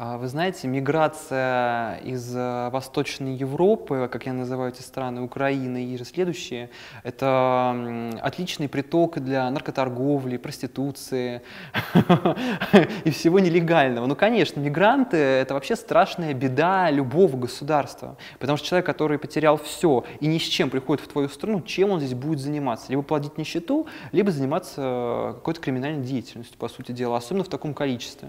А вы знаете, миграция из э, Восточной Европы, как я называю эти страны, Украины и же следующие, это отличный приток для наркоторговли, проституции и всего нелегального. Ну, конечно, мигранты — это вообще страшная беда любого государства, потому что человек, который потерял все и ни с чем приходит в твою страну, чем он здесь будет заниматься? Либо плодить нищету, либо заниматься э, какой-то криминальной деятельностью, по сути дела, особенно в таком количестве.